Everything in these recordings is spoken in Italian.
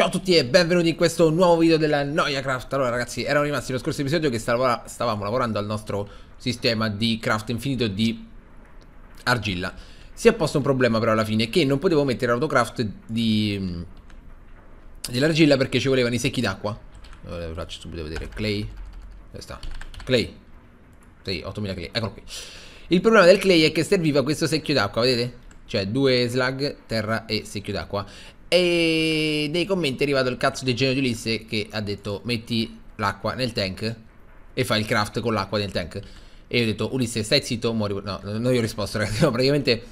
Ciao a tutti e benvenuti in questo nuovo video della Noia Craft. Allora ragazzi, erano rimasti lo scorso episodio che stavamo lavorando al nostro sistema di craft infinito di argilla. Si è posto un problema però alla fine, che non potevo mettere l'autocraft mm, dell'argilla perché ci volevano i secchi d'acqua. Allora, faccio subito vedere, clay, dove sta? Clay, sì, 8000 clay, eccolo qui. Il problema del clay è che serviva questo secchio d'acqua, vedete? Cioè due slag, terra e secchio d'acqua e nei commenti è arrivato il cazzo di genio di Ulisse che ha detto metti l'acqua nel tank e fai il craft con l'acqua nel tank. E io ho detto Ulisse stai zitto, muori. No, non gli ho risposto ragazzi, no, praticamente...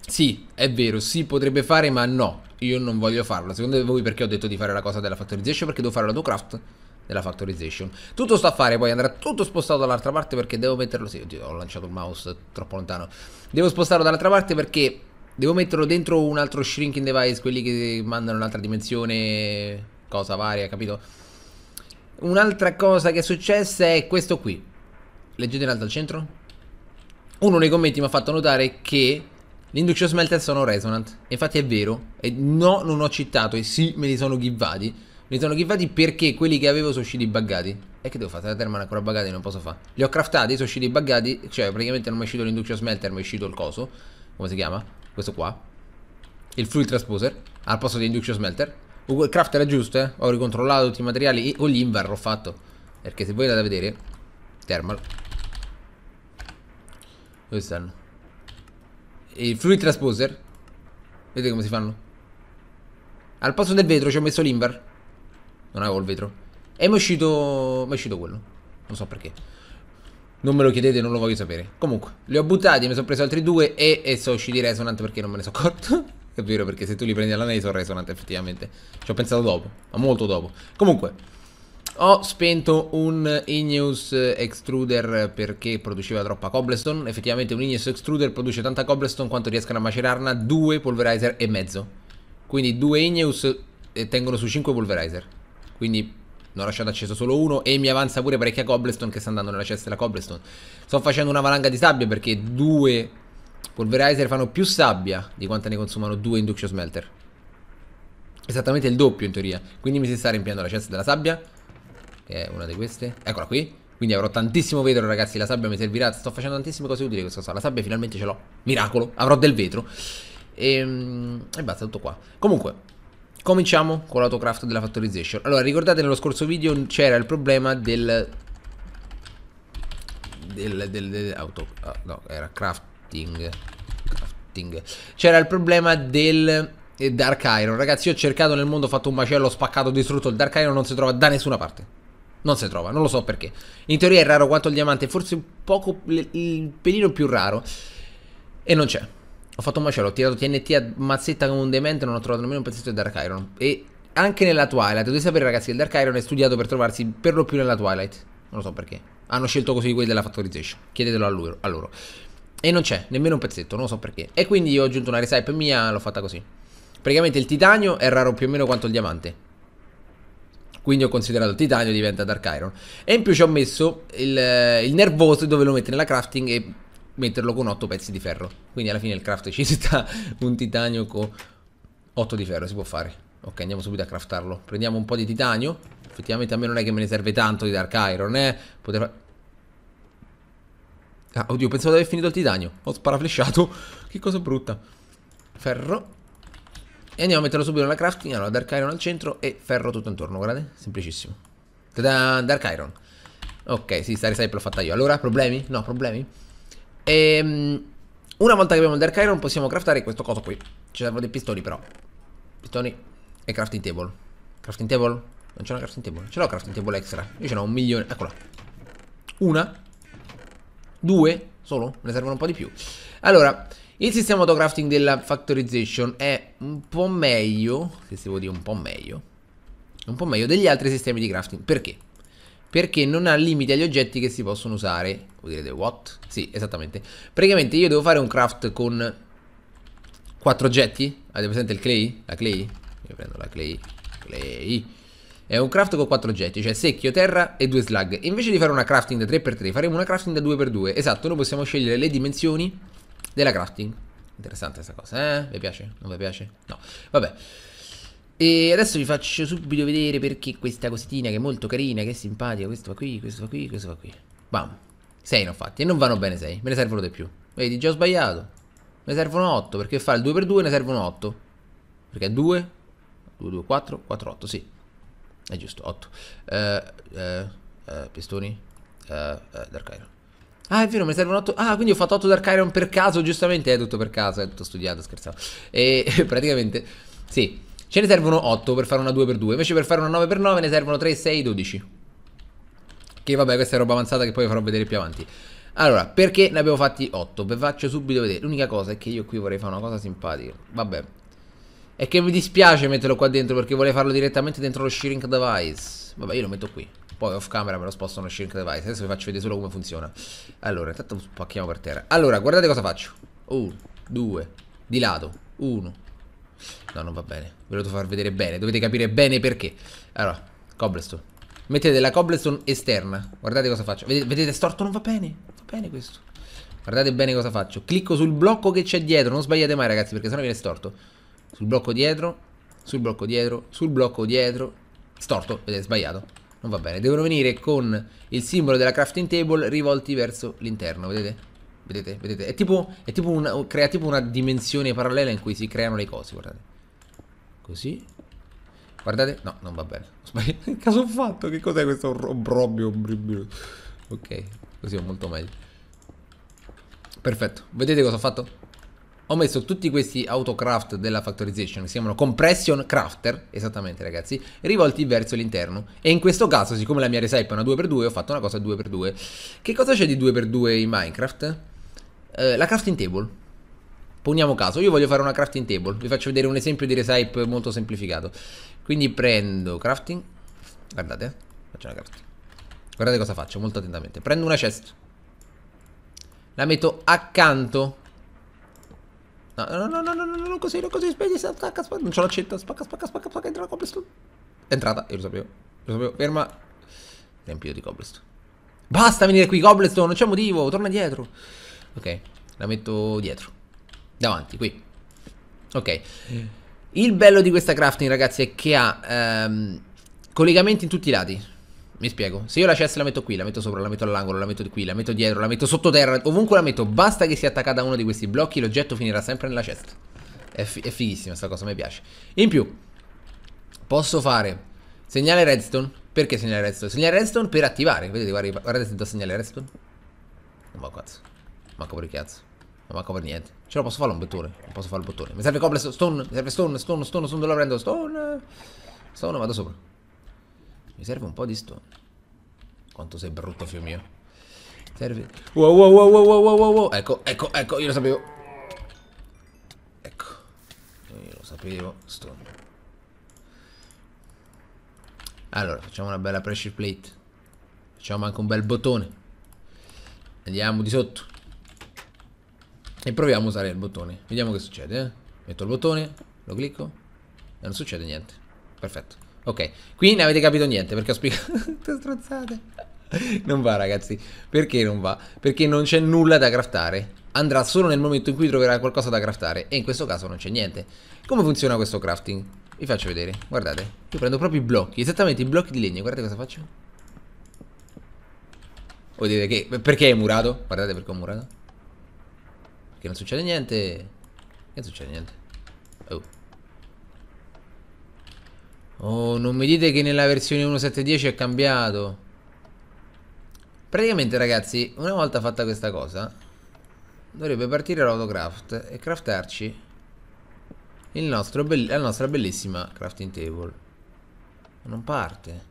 Sì, è vero, si potrebbe fare, ma no, io non voglio farlo. Secondo voi perché ho detto di fare la cosa della factorization? Perché devo fare la craft della factorization. Tutto sto a fare, poi andrà tutto spostato dall'altra parte perché devo metterlo... Sì, oddio, ho lanciato il mouse troppo lontano. Devo spostarlo dall'altra parte perché Devo metterlo dentro un altro shrinking device, quelli che mandano un'altra dimensione, cosa varia, capito? Un'altra cosa che è successa è questo qui. Leggete in alto al centro. Uno nei commenti mi ha fatto notare che l'induction smelter sono resonant. Infatti è vero, e no non ho citato, e sì me li sono givati. Me li sono givati perché quelli che avevo sono usciti buggati. E che devo fare? La terma è ancora buggata non posso fare. Li ho craftati, sono usciti buggati, cioè praticamente non mi è uscito l'induction smelter, mi è uscito il coso. Come si chiama? questo qua, il fluid transposer, al posto di induction smelter. Craft era giusto, eh? Ho ricontrollato tutti i materiali e ho l'invar, l'ho fatto. Perché se voi andate a vedere, thermal. Dove stanno? E il fluid transposer, vedete come si fanno? Al posto del vetro ci ho messo l'inver Non avevo il vetro. E mi è uscito, mi è uscito quello. Non so perché. Non me lo chiedete, non lo voglio sapere. Comunque, li ho buttati, ne sono preso altri due e, e sono usciti Resonant perché non me ne sono accorto. È vero, perché se tu li prendi alla nave sono Resonant effettivamente. Ci ho pensato dopo, ma molto dopo. Comunque, ho spento un Igneus Extruder perché produceva troppa cobblestone. Effettivamente un Igneus Extruder produce tanta cobblestone quanto riescano a macerarne due pulverizer e mezzo. Quindi due Igneus eh, tengono su 5 pulverizer. Quindi ne ho lasciato acceso solo uno e mi avanza pure parecchia cobblestone che sta andando nella cesta della cobblestone. Sto facendo una valanga di sabbia perché due polverizer fanno più sabbia di quanto ne consumano due induction smelter. Esattamente il doppio in teoria. Quindi mi si sta riempiendo la cesta della sabbia, che è una di queste. Eccola qui. Quindi avrò tantissimo vetro ragazzi, la sabbia mi servirà. Sto facendo tantissime cose utili questa cosa. La sabbia finalmente ce l'ho. Miracolo, avrò del vetro. E, ehm, e basta, tutto qua. Comunque, Cominciamo con l'autocraft della factorization. Allora, ricordate nello scorso video c'era il problema del... Del... del, del auto, ah, no, era crafting. crafting. C'era il problema del... Eh, Dark Iron. Ragazzi, io ho cercato nel mondo, ho fatto un macello, ho spaccato, ho distrutto il Dark Iron, non si trova da nessuna parte. Non si trova, non lo so perché. In teoria è raro quanto il diamante, forse un poco il pelino più raro. E non c'è. Ho fatto un macello, ho tirato TNT a mazzetta come un demente, non ho trovato nemmeno un pezzetto di Dark Iron. E anche nella Twilight, dovete sapere ragazzi che il Dark Iron è studiato per trovarsi per lo più nella Twilight. Non lo so perché. Hanno scelto così quelli della Factorization. Chiedetelo a loro. A loro. E non c'è nemmeno un pezzetto, non lo so perché. E quindi ho aggiunto una recipe mia, l'ho fatta così. Praticamente il titanio è raro più o meno quanto il diamante. Quindi ho considerato il titanio diventa Dark Iron. E in più ci ho messo il, il nervoso dove lo mette nella crafting e metterlo con 8 pezzi di ferro. Quindi alla fine il craft ci sta un titanio con 8 di ferro, si può fare. Ok, andiamo subito a craftarlo. Prendiamo un po' di titanio. Effettivamente a me non è che me ne serve tanto di Dark Iron, eh. Poter... Ah, oddio, pensavo di aver finito il titanio. Ho sparaflesciato. Che cosa brutta. Ferro. E andiamo a metterlo subito nella crafting. Allora, Dark Iron al centro e ferro tutto intorno, guardate. Semplicissimo. Tada, Dark Iron. Ok, sì, stare sempre l'ho fatta io. Allora, problemi? No, problemi? E, ehm, una volta che abbiamo il Dark Iron possiamo craftare questo coso qui. Ci servono dei pistoni però. Pistoni e crafting table. Crafting table? Non c'è una crafting table. Ce l'ho crafting table extra. Io ce l'ho un milione. Eccola. Una. Due. Solo. Ne servono un po' di più. Allora, il sistema autocrafting della factorization è un po' meglio, se si vuol dire un po' meglio, un po' meglio degli altri sistemi di crafting. Perché? perché non ha limiti agli oggetti che si possono usare. Voi direte what? Sì, esattamente. Praticamente io devo fare un craft con quattro oggetti. Avete presente il clay? La clay? Io prendo la clay. Clay. È un craft con quattro oggetti, cioè secchio, terra e due slug. Invece di fare una crafting da 3x3, faremo una crafting da 2x2. Esatto, noi possiamo scegliere le dimensioni della crafting. Interessante questa cosa, eh? Vi piace? Non vi piace? No. Vabbè. E adesso vi faccio subito vedere perché questa cosettina che è molto carina, che è simpatica, questo va qui, questo va qui, questo va qui. Bam. 6 ne ho fatti e non vanno bene 6, me ne servono di più. Vedi, già ho sbagliato. Me ne servono 8 perché fa il 2x2 ne servono 8. Perché 2, 2, 2, 4, 4, 8, sì. È giusto, 8. Eh, eh, eh, pistoni, eh, eh, Dark Iron. Ah, è vero, mi servono 8. Ah, quindi ho fatto 8 Dark Iron per caso, giustamente. Eh, è tutto per caso, è tutto studiato, scherzavo. E praticamente, sì. Ce ne servono 8 per fare una 2x2, invece per fare una 9x9 ne servono 3, 6, 12. Che vabbè, questa è roba avanzata che poi farò vedere più avanti. Allora, perché ne abbiamo fatti 8? Vi faccio subito vedere. L'unica cosa è che io qui vorrei fare una cosa simpatica. Vabbè. È che mi dispiace metterlo qua dentro perché vorrei farlo direttamente dentro lo shrink device. Vabbè, io lo metto qui. Poi off camera me lo sposto uno shrink device. Adesso vi faccio vedere solo come funziona. Allora, intanto spacchiamo per terra. Allora, guardate cosa faccio. 1, 2, di lato. 1, No, non va bene. Ve lo devo far vedere bene. Dovete capire bene perché. Allora, cobblestone. Mettete la cobblestone esterna. Guardate cosa faccio. Vedete, vedete storto? Non va bene. Va bene questo. Guardate bene cosa faccio. Clicco sul blocco che c'è dietro. Non sbagliate mai, ragazzi, perché sennò viene storto. Sul blocco dietro. Sul blocco dietro. Sul blocco dietro. Storto. Vedete, sbagliato. Non va bene. Devono venire con il simbolo della crafting table rivolti verso l'interno. Vedete? Vedete, vedete, è tipo, è tipo una, crea tipo una dimensione parallela in cui si creano le cose, guardate. Così. Guardate, no, non va bene. Che caso ho fatto? Che cos'è questo obrobio? Ok, così è molto meglio. Perfetto, vedete cosa ho fatto? Ho messo tutti questi autocraft della factorization, si chiamano compression crafter, esattamente ragazzi, rivolti verso l'interno. E in questo caso, siccome la mia recipe è una 2x2, ho fatto una cosa 2x2. Che cosa c'è di 2x2 in Minecraft? Eh, la crafting table. Poniamo caso, io voglio fare una crafting table. Vi faccio vedere un esempio di resipe molto semplificato. Quindi prendo crafting. Guardate, eh. faccio una crafting. Guardate cosa faccio, molto attentamente. Prendo una chest. La metto accanto. No, no, no, no, no, no, non così, non così, spegni, attacca, spacca, non ce l'accetta, spacca, spacca, spacca, spacca, entra la cobblestone. È entrata, io lo sapevo, lo sapevo, ferma. Riempito di cobblestone. Basta venire qui, cobblestone, non c'è motivo, torna dietro. Ok, la metto dietro. Davanti, qui. Ok. Mm. Il bello di questa crafting, ragazzi, è che ha ehm, collegamenti in tutti i lati. Mi spiego. Se io la chest la metto qui, la metto sopra, la metto all'angolo, la metto qui, la metto dietro, la metto sottoterra, ovunque la metto, basta che sia attaccata a uno di questi blocchi, l'oggetto finirà sempre nella cesta È, fi è fighissima sta cosa, mi piace. In più, posso fare segnale redstone. Perché segnale redstone? Segnale redstone per attivare. Vedete, guardate, guardate se do segnale redstone. Non va cazzo. Manco per il cazzo. Non manco per niente. Ce la posso fare un bottone? Non posso fare il bottone. Mi serve complex stone. Mi serve stone, stone, stone, stone. Dove la prendo? Stone. Stone, vado sopra. Mi serve un po' di stone. Quanto sei brutto, figlio mio. Serve. Wow, wow, wow, wow, wow, wow, wow. Ecco, ecco, ecco. Io lo sapevo. Ecco. Io lo sapevo. Stone. Allora, facciamo una bella pressure plate. Facciamo anche un bel bottone. Andiamo di sotto. E proviamo a usare il bottone. Vediamo che succede. Eh? Metto il bottone, lo clicco e non succede niente. Perfetto. Ok, qui ne avete capito niente perché ho spiegato... Tutte strozzate. Non va ragazzi, perché non va? Perché non c'è nulla da craftare Andrà solo nel momento in cui troverà qualcosa da craftare E in questo caso non c'è niente Come funziona questo crafting? Vi faccio vedere, guardate Io prendo proprio i blocchi, esattamente i blocchi di legno Guardate cosa faccio Vuol dire che... Perché è murato? Guardate perché ho murato che non succede niente. Che non succede niente. Oh. Oh, non mi dite che nella versione 1.7.10 è cambiato. Praticamente, ragazzi, una volta fatta questa cosa, dovrebbe partire l'autocraft e craftarci la nostra bellissima crafting table. Non parte.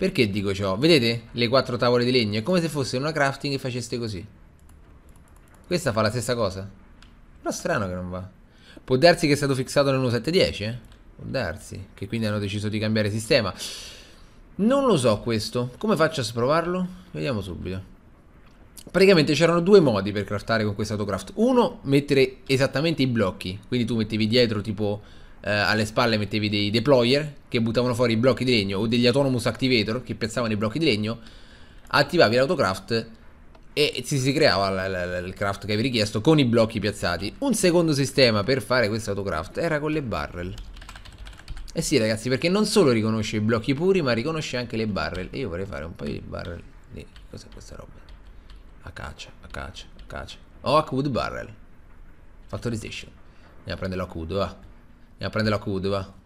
Perché dico ciò? Vedete le quattro tavole di legno? È come se fosse una crafting e faceste così. Questa fa la stessa cosa. Però strano che non va. Può darsi che è stato fissato nell'1.7.10? eh? Può darsi. Che quindi hanno deciso di cambiare sistema. Non lo so questo. Come faccio a sprovarlo? Vediamo subito. Praticamente c'erano due modi per craftare con questo autocraft. Uno, mettere esattamente i blocchi. Quindi tu mettevi dietro tipo eh, alle spalle mettevi dei deployer che buttavano fuori i blocchi di legno o degli autonomous activator che piazzavano i blocchi di legno, attivavi l'autocraft e si, si creava l- l- il craft che avevi richiesto con i blocchi piazzati. Un secondo sistema per fare questo autocraft era con le barrel. Eh sì ragazzi, perché non solo riconosce i blocchi puri, ma riconosce anche le barrel. E io vorrei fare un paio di barrel. Di... Cos'è questa roba? A caccia, a caccia, a caccia. o oh, Akwood barrel. Factorization. Andiamo a prendere l'Akwood, va. Andiamo a prendere la Q,